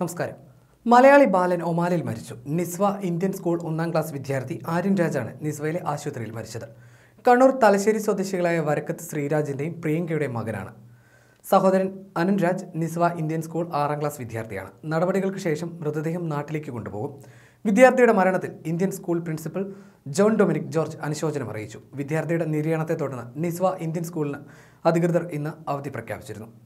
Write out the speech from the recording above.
നമസ്കാരം മലയാളി ബാലൻ ഒമാലിൽ മരിച്ചു നിസ്വ ഇന്ത്യൻ സ്കൂൾ ഒന്നാം ക്ലാസ് വിദ്യാർത്ഥി ആര്യൻ രാജാണ് നിസ്വയിലെ ആശുപത്രിയിൽ മരിച്ചത് കണ്ണൂർ തലശ്ശേരി സ്വദേശികളായ വരക്കത്ത് ശ്രീരാജിൻ്റെയും പ്രിയങ്കയുടെയും മകനാണ് സഹോദരൻ അനുൻരാജ് നിസ്വ ഇന്ത്യൻ സ്കൂൾ ആറാം ക്ലാസ് വിദ്യാർത്ഥിയാണ് നടപടികൾക്ക് ശേഷം മൃതദേഹം നാട്ടിലേക്ക് കൊണ്ടുപോകും വിദ്യാർത്ഥിയുടെ മരണത്തിൽ Indian school principal John Dominic George അനുശോചനം അറിയിച്ചു വിദ്യാർത്ഥിയുടെ നിര്യാണത്തെ തുടർന്ന് നിസ്വ ഇന്ത്യൻ സ്കൂളിന് അധികൃതർ ഇന്ന് അവധി പ്രഖ്യാപിച്ചിരുന്നു